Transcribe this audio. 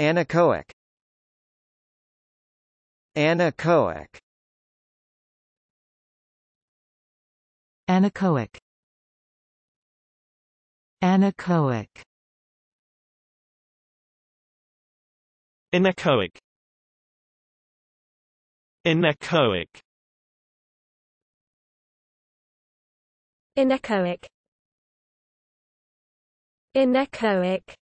Anechoic Anechoic Anechoic Anechoic Inechoic Inechoic Inechoic Inechoic